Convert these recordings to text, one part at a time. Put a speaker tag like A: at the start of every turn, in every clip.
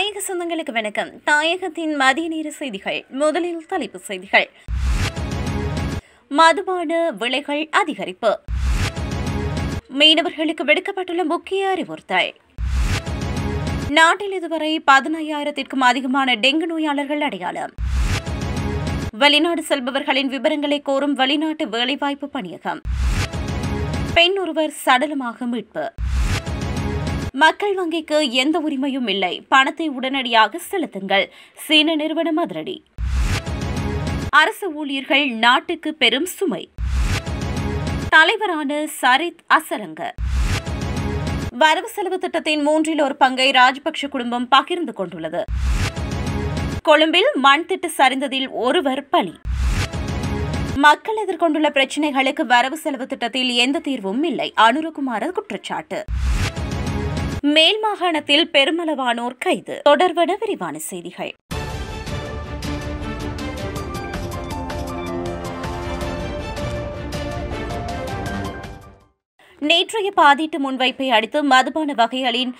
A: தாயக சொந்தங்களுக்கு வணக்கம் தாயகத்தின் மதிய நேர செய்திகள் முதலில் தலைப்பு செய்திகள் மதுபான விலைகள் அதிகரிப்பு மீனவர்களுக்கு விடுக்கப்பட்டுள்ள முக்கிய அறிவுறுத்தல் நாட்டில் இதுவரை பதினையாயிரத்திற்கும் அதிகமான டெங்கு நோயாளர்கள் அடையாளம் வெளிநாடு செல்பவர்களின் விவரங்களை கோரும் வெளிநாட்டு வேலைவாய்ப்பு பணியகம் பெண் ஒருவர் சடலமாக மீட்பு மக்கள் வங்கிக்கு எந்த உரிமையும் இல்லை பணத்தை உடனடியாக செலுத்துங்கள் சீன நிறுவனம் அதிரடி அரசு ஊழியர்கள் நாட்டுக்கு பெரும் சுமை தலைவரான சரித் அசரங்க வரவு செலவு திட்டத்தின் மூன்றில் ஒரு பங்கை ராஜபக்ஷ குடும்பம் பகிர்ந்து கொண்டுள்ளது கொழும்பில் மண் திட்டு சரிந்ததில் ஒருவர் பலி மக்கள் எதிர்கொண்டுள்ள பிரச்சினைகளுக்கு வரவு செலவு திட்டத்தில் எந்த தீர்வும் இல்லை அனுரகுமார குற்றச்சாட்டு மேல் மாகாணத்தில் பெருமளவானோர் கைது தொடர்பான விரிவான செய்திகள் நேற்றைய பாதீட்டு முன்வைப்பை அடுத்து மதுபான வகைகளின்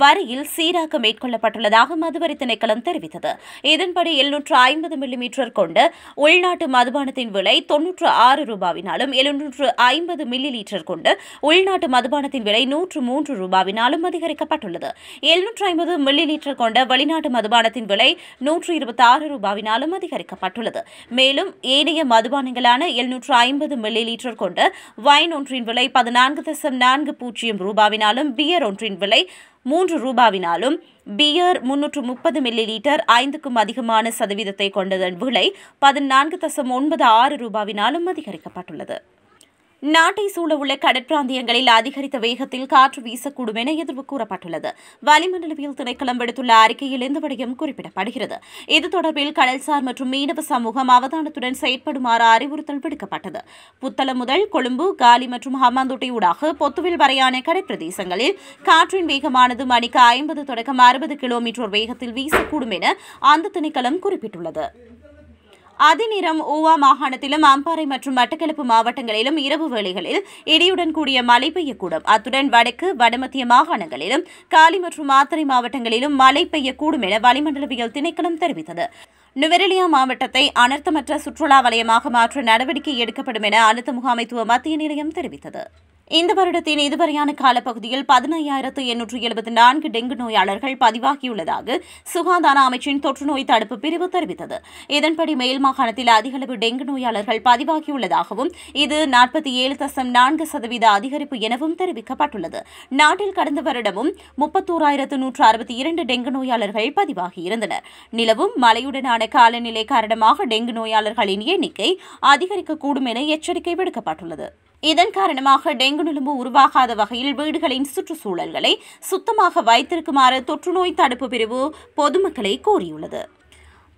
A: வரியில் சீராக மேற்கொள்ளப்பட்டுள்ளதாக மதுவரி திணைக்களம் தெரிவித்தது இதன்படி எழுநூற்று ஐம்பது மில்லிமீட்டர் கொண்ட உள்நாட்டு மதுபானத்தின் விலை தொன்னூற்று ஆறு ரூபாவினாலும் எழுநூற்று ஐம்பது மில்லி லீட்டர் கொண்டு உள்நாட்டு மதுபானத்தின் விலை நூற்று மூன்று ரூபாவினாலும் அதிகரிக்கப்பட்டுள்ளது எழுநூற்று ஐம்பது மில்லி லீட்டர் கொண்ட வெளிநாட்டு மதுபானத்தின் விலை நூற்று இருபத்தி ஆறு ரூபாவினாலும் அதிகரிக்கப்பட்டுள்ளது மேலும் ஏனைய மதுபானங்களான எழுநூற்று ஐம்பது மில்லி லீட்டர் கொண்ட வைன் ஒன்றின் விலை பதினான்கு தசம் நான்கு பூஜ்ஜியம் ரூபாவினாலும் பியர் ஒன்றின் விலை மூன்று ரூபாவினாலும் பியர் முன்னூற்று முப்பது மில்லி லீட்டர் ஐந்துக்கும் அதிகமான சதவீதத்தை கொண்டதன் விலை பதினான்கு தசம் ஒன்பது ஆறு ரூபாவினாலும் அதிகரிக்கப்பட்டுள்ளது நாட்டை சூழவுள்ள கடற்பிராந்தியங்களில் அதிகரித்த வேகத்தில் காற்று வீசக்கூடும் என எதிர்வு கூறப்பட்டுள்ளது வளிமண்டலவியல் திணைக்களம் விடுத்துள்ள அறிக்கையில் இந்த விடயம் குறிப்பிடப்படுகிறது இது தொடர்பில் கடல்சார் மற்றும் மீனவ சமூகம் அவதானத்துடன் செயற்படுமாறு அறிவுறுத்தல் விடுக்கப்பட்டது புத்தளம் முதல் கொழும்பு காலி மற்றும் ஹம்மாந்தோட்டை ஊடாக பொத்துவில் வரையான கடற்பிரதேசங்களில் காற்றின் வேகமானது மணிக்கு ஐம்பது தொடக்கம் அறுபது கிலோமீட்டர் வேகத்தில் வீசக்கூடும் என அந்த திணைக்களம் குறிப்பிட்டுள்ளது அதிநிறம் ஊவா மாகாணத்திலும் அம்பாறை மற்றும் மட்டக்களப்பு மாவட்டங்களிலும் இரவு வேளைகளில் இடியுடன் கூடிய மழை பெய்யக்கூடும் அத்துடன் வடக்கு வடமத்திய மாகாணங்களிலும் காலி மற்றும் மாத்தறை மாவட்டங்களிலும் மழை பெய்யக்கூடும் என வளிமண்டலவியல் திணைக்களம் தெரிவித்தது நுவரெலியா மாவட்டத்தை அனர்த்தமற்ற சுற்றுலா வலயமாக மாற்ற நடவடிக்கை எடுக்கப்படும் என அனர்த்த முகாமைத்துவ மத்திய நிலையம் தெரிவித்தது இந்த வருடத்தின் இதுவரையான காலப்பகுதியில் பதினையாயிரத்து எண்ணூற்று எழுபத்தி நான்கு டெங்கு நோயாளர்கள் பதிவாகியுள்ளதாக சுகாதார அமைச்சின் தொற்று நோய் தடுப்பு பிரிவு தெரிவித்தது இதன்படி மேல் மாகாணத்தில் அதிகளவு டெங்கு நோயாளர்கள் பதிவாகியுள்ளதாகவும் இது நாற்பத்தி ஏழு தசம் நான்கு சதவீத அதிகரிப்பு எனவும் தெரிவிக்கப்பட்டுள்ளது நாட்டில் கடந்த வருடமும் முப்பத்தோராயிரத்து நூற்று அறுபத்தி இரண்டு டெங்கு நோயாளர்கள் பதிவாகியிருந்தனர் நிலவும் மழையுடனான காலநிலை காரணமாக டெங்கு நோயாளர்களின் எண்ணிக்கை அதிகரிக்கக்கூடும் என எச்சரிக்கை விடுக்கப்பட்டுள்ளது இதன் காரணமாக டெங்கு நுழும்பு உருவாகாத வகையில் வீடுகளின் சுற்றுச்சூழல்களை சுத்தமாக வைத்திருக்குமாறு தொற்றுநோய் தடுப்பு பிரிவு பொதுமக்களை கோரியுள்ளது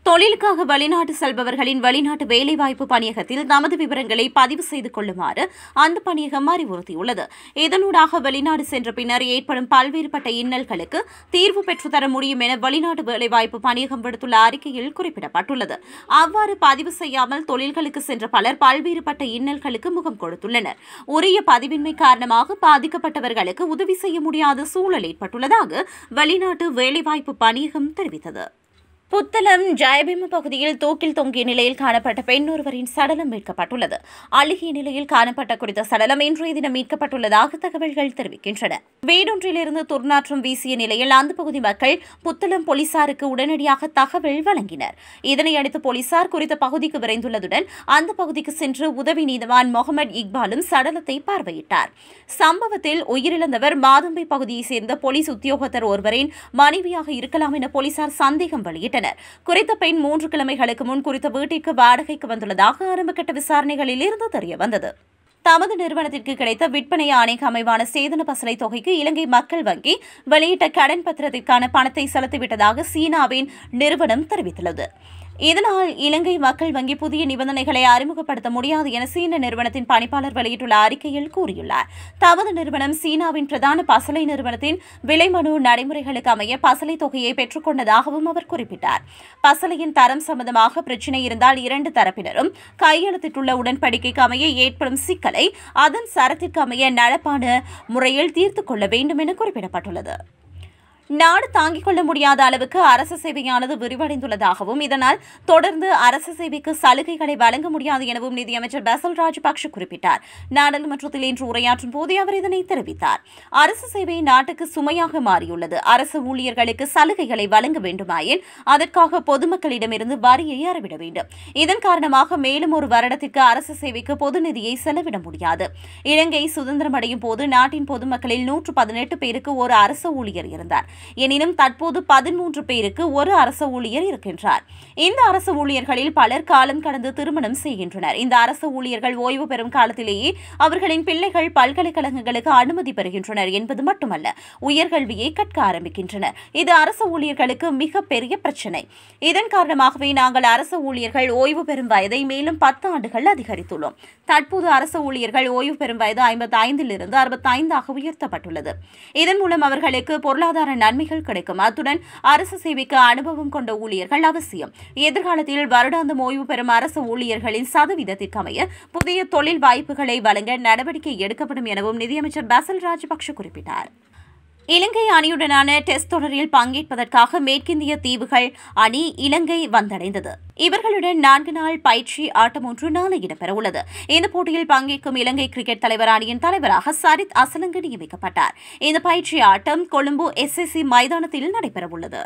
A: தொழிலுக்காக வெளிநாட்டு செல்பவர்களின் வெளிநாட்டு வேலைவாய்ப்பு பணியகத்தில் தமது விவரங்களை பதிவு செய்து கொள்ளுமாறு அந்த பணியகம் அறிவுறுத்தியுள்ளது இதனூடாக வெளிநாடு சென்ற பின்னர் ஏற்படும் பல்வேறுபட்ட இன்னல்களுக்கு தீர்வு பெற்றுத்தர முடியும் என வெளிநாட்டு வேலைவாய்ப்பு பணியகம் விடுத்துள்ள அறிக்கையில் குறிப்பிடப்பட்டுள்ளது அவ்வாறு பதிவு செய்யாமல் தொழில்களுக்கு சென்ற பலர் பல்வேறுபட்ட இன்னல்களுக்கு முகம் கொடுத்துள்ளனர் உரிய பதிவின்மை காரணமாக பாதிக்கப்பட்டவர்களுக்கு உதவி செய்ய முடியாத சூழல் ஏற்பட்டுள்ளதாக வெளிநாட்டு வேலைவாய்ப்பு பணியகம் தெரிவித்தது புத்தளம் ஜெயபீம பகுதியில் தூக்கில் தொங்கிய நிலையில் காணப்பட்ட பெண் ஒருவரின் சடலம் மீட்கப்பட்டுள்ளது அழுகிய நிலையில் காணப்பட்ட குறித்த சடலம் இன்றைய தினம் மீட்கப்பட்டுள்ளதாக தகவல்கள் தெரிவிக்கின்றன வீடொன்றிலிருந்து துர்நாற்றம் வீசிய நிலையில் அந்த பகுதி மக்கள் புத்தளம் போலீசாருக்கு உடனடியாக தகவல் வழங்கினர் இதனையடுத்து போலீசார் குறித்த பகுதிக்கு விரைந்துள்ளதுடன் அந்த பகுதிக்கு சென்று உதவி நீதவான் முகமது இக்பாலும் சடலத்தை பார்வையிட்டார் சம்பவத்தில் உயிரிழந்தவர் மாதம்பை பகுதியைச் சேர்ந்த போலீஸ் உத்தியோகத்தர் ஒருவரின் மனைவியாக இருக்கலாம் என போலீசார் சந்தேகம் வெளியிட்டார் வெளியிட்டனர் குறித்த பெண் மூன்று கிழமைகளுக்கு முன் குறித்த வீட்டிற்கு வாடகைக்கு வந்துள்ளதாக ஆரம்பகட்ட விசாரணைகளில் இருந்து தெரியவந்தது தமது நிறுவனத்திற்கு கிடைத்த விற்பனை ஆணைக்கு அமைவான சேதன பசலை தொகைக்கு இலங்கை மக்கள் வங்கி வெளியிட்ட கடன் பத்திரத்திற்கான பணத்தை செலுத்திவிட்டதாக சீனாவின் நிறுவனம் தெரிவித்துள்ளது இதனால் இலங்கை மக்கள் வங்கி புதிய நிபந்தனைகளை அறிமுகப்படுத்த முடியாது என சீன நிறுவனத்தின் பணிப்பாளர் வெளியிட்டுள்ள அறிக்கையில் கூறியுள்ளார் தமது நிறுவனம் சீனாவின் பிரதான பசலை நிறுவனத்தின் விலை மனு நடைமுறைகளுக்கு அமைய பசலை தொகையை பெற்றுக்கொண்டதாகவும் அவர் குறிப்பிட்டார் பசலையின் தரம் சம்பந்தமாக பிரச்சினை இருந்தால் இரண்டு தரப்பினரும் கையெழுத்திட்டுள்ள உடன்படிக்கைக்கு அமைய ஏற்படும் சிக்கலை அதன் சரத்திற்கு அமைய நடப்பான முறையில் தீர்த்துக் கொள்ள வேண்டும் என குறிப்பிடப்பட்டுள்ளது நாடு தாங்கிக் கொள்ள முடியாத அளவுக்கு அரசு சேவையானது விரிவடைந்துள்ளதாகவும் இதனால் தொடர்ந்து அரசு சேவைக்கு சலுகைகளை வழங்க முடியாது எனவும் நிதியமைச்சர் பசல் ராஜபக்ஷ குறிப்பிட்டார் நாடாளுமன்றத்தில் இன்று உரையாற்றும் போதே அவர் இதனை தெரிவித்தார் அரசு சேவை நாட்டுக்கு சுமையாக மாறியுள்ளது அரசு ஊழியர்களுக்கு சலுகைகளை வழங்க வேண்டுமாயின் அதற்காக பொதுமக்களிடமிருந்து வரியை அறவிட வேண்டும் இதன் காரணமாக மேலும் ஒரு வருடத்திற்கு அரசு சேவைக்கு பொது நிதியை செலவிட முடியாது இலங்கை சுதந்திரமடையும் போது நாட்டின் பொதுமக்களில் நூற்று பதினெட்டு பேருக்கு ஒரு அரசு ஊழியர் இருந்தார் எனினும் தற்போது பதிமூன்று பேருக்கு ஒரு அரச ஊழியர் இருக்கின்றார் இந்த அரசு ஊழியர்களில் பலர் காலம் கடந்து திருமணம் செய்கின்றனர் இந்த அரசு ஊழியர்கள் ஓய்வு பெறும் காலத்திலேயே அவர்களின் பிள்ளைகள் பல்கலைக்கழகங்களுக்கு அனுமதி பெறுகின்றனர் என்பது மட்டுமல்ல உயர்கல்வியை கற்க ஆரம்பிக்கின்றனர் இது அரசு ஊழியர்களுக்கு மிகப்பெரிய பிரச்சினை இதன் காரணமாகவே நாங்கள் அரசு ஊழியர்கள் ஓய்வு பெறும் வயதை மேலும் பத்து ஆண்டுகள் அதிகரித்துள்ளோம் தற்போது அரசு ஊழியர்கள் ஓய்வு பெறும் வயது ஐம்பத்தி ஐந்திலிருந்து அறுபத்தைந்தாக உயர்த்தப்பட்டுள்ளது இதன் மூலம் அவர்களுக்கு பொருளாதார நன்மைகள் கிடைக்கும் அத்துடன் அரசு சேவைக்கு அனுபவம் கொண்ட ஊழியர்கள் அவசியம் எதிர்காலத்தில் வருடாந்து ஓய்வு பெறும் அரசு ஊழியர்களின் சதவீதத்திற்கு அமைய புதிய தொழில் வாய்ப்புகளை வழங்க நடவடிக்கை எடுக்கப்படும் எனவும் நிதியமைச்சர் பசல் ராஜபக்ஷ குறிப்பிட்டார் இலங்கை அணியுடனான டெஸ்ட் தொடரில் பங்கேற்பதற்காக மேற்கிந்திய தீவுகள் அணி இலங்கை வந்தடைந்தது இவர்களுடன் நான்கு நாள் பயிற்சி ஆட்டம் ஒன்று நாளை இடம்பெறவுள்ளது இந்த போட்டியில் பங்கேற்கும் இலங்கை கிரிக்கெட் தலைவர் அணியின் தலைவராக சரித் அசலங்கு நியமிக்கப்பட்டார் இந்த பயிற்சி ஆட்டம் கொழும்பு எஸ்எஸ்சி மைதானத்தில் நடைபெறவுள்ளது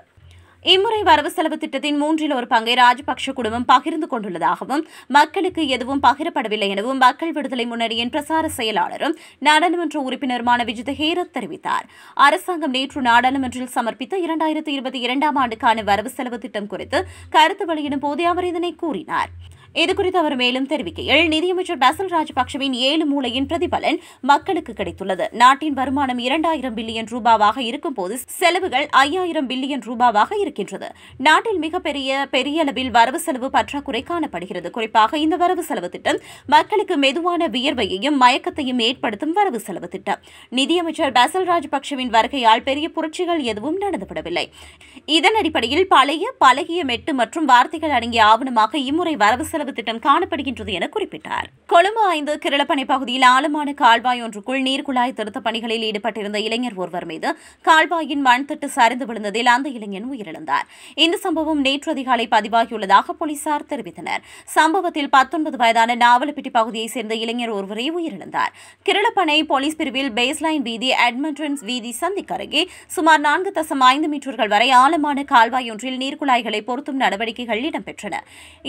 A: இம்முறை வரவு செலவு திட்டத்தின் மூன்றில் ஒரு பங்கை ராஜபக்ஷ குடும்பம் பகிர்ந்து கொண்டுள்ளதாகவும் மக்களுக்கு எதுவும் பகிரப்படவில்லை எனவும் மக்கள் விடுதலை முன்னணியின் பிரசார செயலாளரும் நாடாளுமன்ற உறுப்பினருமான விஜித ஹேரத் தெரிவித்தார் அரசாங்கம் நேற்று நாடாளுமன்றில் சமர்ப்பித்த இரண்டாயிரத்தி இருபத்தி இரண்டாம் ஆண்டுக்கான வரவு செலவு திட்டம் குறித்து கருத்து வெளியிடும் போதே அவர் இதனை கூறினார் இதுகுறித்து அவர் மேலும் தெரிவிக்கையில் நிதியமைச்சர் பசல் ராஜபக்சவின் ஏழு மூலையின் பிரதிபலன் மக்களுக்கு கிடைத்துள்ளது நாட்டின் வருமானம் இரண்டாயிரம் பில்லியன் ரூபாவாக இருக்கும்போது செலவுகள் ஐயாயிரம் பில்லியன் ரூபாவாக இருக்கின்றது நாட்டில் மிகப்பெரிய பெரிய அளவில் வரவு செலவு பற்றாக்குறை காணப்படுகிறது குறிப்பாக இந்த வரவு செலவு திட்டம் மக்களுக்கு மெதுவான வியர்வையையும் மயக்கத்தையும் ஏற்படுத்தும் வரவு செலவு திட்டம் நிதியமைச்சர் பசல் ராஜபக்சவின் வருகையால் பெரிய புரட்சிகள் எதுவும் நடந்துவிடவில்லை இதன் அடிப்படையில் பழைய பழகிய மெட்டு மற்றும் வார்த்தைகள் அடங்கிய ஆவணமாக இம்முறை வரவு செலவு வரவு திட்டம் காணப்படுகின்றது என குறிப்பிட்டார் கொழும்பு ஐந்து கிரளப்பணி பகுதியில் ஆழமான கால்வாய் ஒன்றுக்குள் நீர்க்குழாய் திருத்தப் பணிகளில் ஈடுபட்டிருந்த இளைஞர் ஒருவர் மீது கால்வாயின் மண் தட்டு சரிந்து விழுந்ததில் அந்த இளைஞன் உயிரிழந்தார் இந்த சம்பவம் நேற்று அதிகாலை பதிவாகியுள்ளதாக போலீசார் தெரிவித்தனர் சம்பவத்தில் பத்தொன்பது வயதான நாவலப்பிட்டி பகுதியைச் சேர்ந்த இளைஞர் ஒருவரே உயிரிழந்தார் கிரளப்பனை போலீஸ் பிரிவில் பேஸ்லைன் வீதி அட்மண்டன்ஸ் வீதி சந்திக்கு அருகே சுமார் நான்கு தசம் ஐந்து மீட்டர்கள் வரை ஆழமான கால்வாய் ஒன்றில் நீர்க்குழாய்களை பொருத்தும் நடவடிக்கைகள் இடம்பெற்றன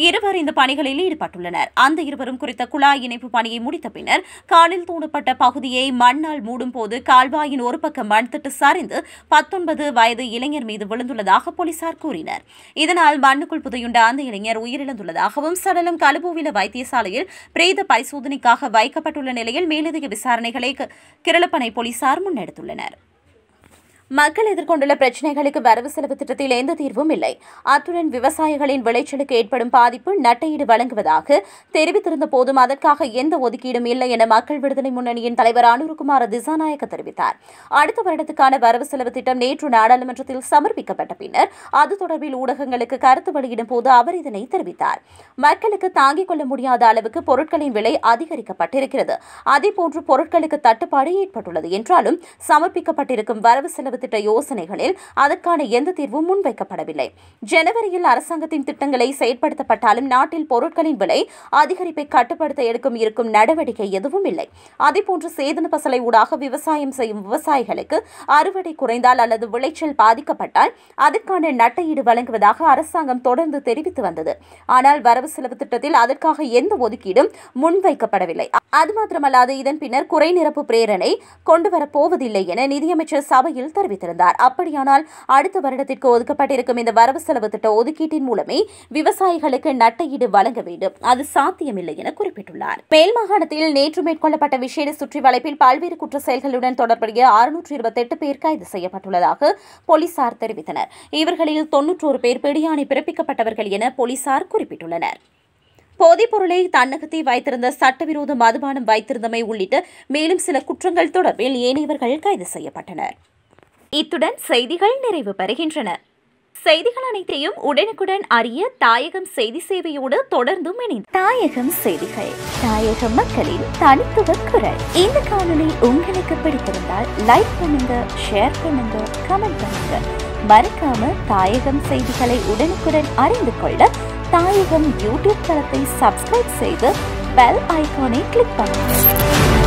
A: இருவர் இந்த பணிகள் பணிகளில் ஈடுபட்டுள்ளனர் அந்த இருவரும் குறித்த குழாய் இணைப்பு பணியை முடித்த பின்னர் காலில் தூண்டப்பட்ட பகுதியை மண்ணால் மூடும் போது கால்வாயின் ஒரு பக்கம் மண் திட்டு சரிந்து பத்தொன்பது வயது இளைஞர் மீது விழுந்துள்ளதாக போலீசார் கூறினர் இதனால் மண்ணுக்குள் புதையுண்ட அந்த இளைஞர் உயிரிழந்துள்ளதாகவும் சடலம் கலுபூவில வைத்தியசாலையில் பிரேத பரிசோதனைக்காக வைக்கப்பட்டுள்ள நிலையில் மேலதிக விசாரணைகளை கிரளப்பனை போலீசார் முன்னெடுத்துள்ளனர் மக்கள் எதிர்கொண்டுள்ள பிரச்சினைகளுக்கு வரவு செலவு திட்டத்தில் எந்த தீர்வும் இல்லை அத்துடன் விவசாயிகளின் விளைச்சலுக்கு ஏற்படும் பாதிப்பு நட்டையீடு வழங்குவதாக தெரிவித்திருந்த போதும் அதற்காக எந்த ஒதுக்கீடும் இல்லை என மக்கள் விடுதலை முன்னணியின் தலைவர் அனுருகுமார் திசாநாயக்க தெரிவித்தார் அடுத்த வருடத்துக்கான வரவு செலவு திட்டம் நேற்று நாடாளுமன்றத்தில் சமர்ப்பிக்கப்பட்ட பின்னர் அது தொடர்பில் ஊடகங்களுக்கு கருத்து வெளியிடும் போது அவர் இதனை தெரிவித்தார் மக்களுக்கு தாங்கிக் கொள்ள முடியாத அளவுக்கு பொருட்களின் விலை அதிகரிக்கப்பட்டிருக்கிறது அதேபோன்று பொருட்களுக்கு தட்டுப்பாடு ஏற்பட்டுள்ளது என்றாலும் சமர்ப்பிக்கப்பட்டிருக்கும் வரவு செலவு திட்ட யோசனைகளில் அதற்கான எந்த தீர்வும் முன்வைக்கப்படவில்லை ஜனவரியில் அரசாங்கத்தின் திட்டங்களை செயற்படுத்தப்பட்டாலும் நாட்டில் பொருட்களின் விலை அதிகரிப்பை கட்டுப்படுத்த எடுக்கும் இருக்கும் நடவடிக்கை எதுவும் இல்லை அதேபோன்று சேதன பசலை ஊடாக விவசாயம் செய்யும் விவசாயிகளுக்கு அறுவடை குறைந்தால் அல்லது விளைச்சல் பாதிக்கப்பட்டால் அதற்கான நட்டையீடு வழங்குவதாக அரசாங்கம் தொடர்ந்து தெரிவித்து வந்தது ஆனால் வரவு செலவு திட்டத்தில் அதற்காக எந்த ஒதுக்கீடும் முன்வைக்கப்படவில்லை அது மாத்திரமல்லாது இதன் பின்னர் குறை நிரப்பு பிரேரணை கொண்டுவரப்போவதில்லை என நிதியமைச்சர் சபையில் தெரிவித்தார் தெரிவித்திருந்தார் அப்படியானால் அடுத்த வருடத்திற்கு ஒதுக்கப்பட்டிருக்கும் இந்த வரவு செலவு திட்ட ஒதுக்கீட்டின் மூலமே விவசாயிகளுக்கு நட்டையீடு வழங்க வேண்டும் அது சாத்தியமில்லை என குறிப்பிட்டுள்ளார் மேல் மாகாணத்தில் நேற்று மேற்கொள்ளப்பட்ட விசேட சுற்றி வளைப்பில் பல்வேறு குற்ற செயல்களுடன் தொடர்புடைய அறுநூற்று இருபத்தெட்டு பேர் கைது செய்யப்பட்டுள்ளதாக போலீசார் தெரிவித்தனர் இவர்களில் தொன்னூற்றோரு பேர் பிடியாணை பிறப்பிக்கப்பட்டவர்கள் என போலீசார் குறிப்பிட்டுள்ளனர் பொருளை தன்னகத்தை வைத்திருந்த சட்டவிரோத மதுபானம் வைத்திருந்தமை உள்ளிட்ட மேலும் சில குற்றங்கள் தொடர்பில் ஏனையவர்கள் கைது செய்யப்பட்டனர் இத்துடன் செய்திகள் நிறைவு பெறுகின்றன செய்திகள் அனைத்தையும் உடனுக்குடன் அறிய தாயகம் செய்தி சேவையோடு தொடர்ந்தும் இணைந்த தாயகம் செய்திகள் தாயகம் மக்களின் தனித்துவ குரல் இந்த காணொலி உங்களுக்கு பிடித்திருந்தால் லைக் பண்ணுங்க ஷேர் பண்ணுங்க கமெண்ட் பண்ணுங்க மறக்காம தாயகம் செய்திகளை உடனுக்குடன் அறிந்து கொள்ள தாயகம் யூடியூப் தளத்தை சப்ஸ்கிரைப் செய்து பெல் ஐக்கானை கிளிக் பண்ணுங்க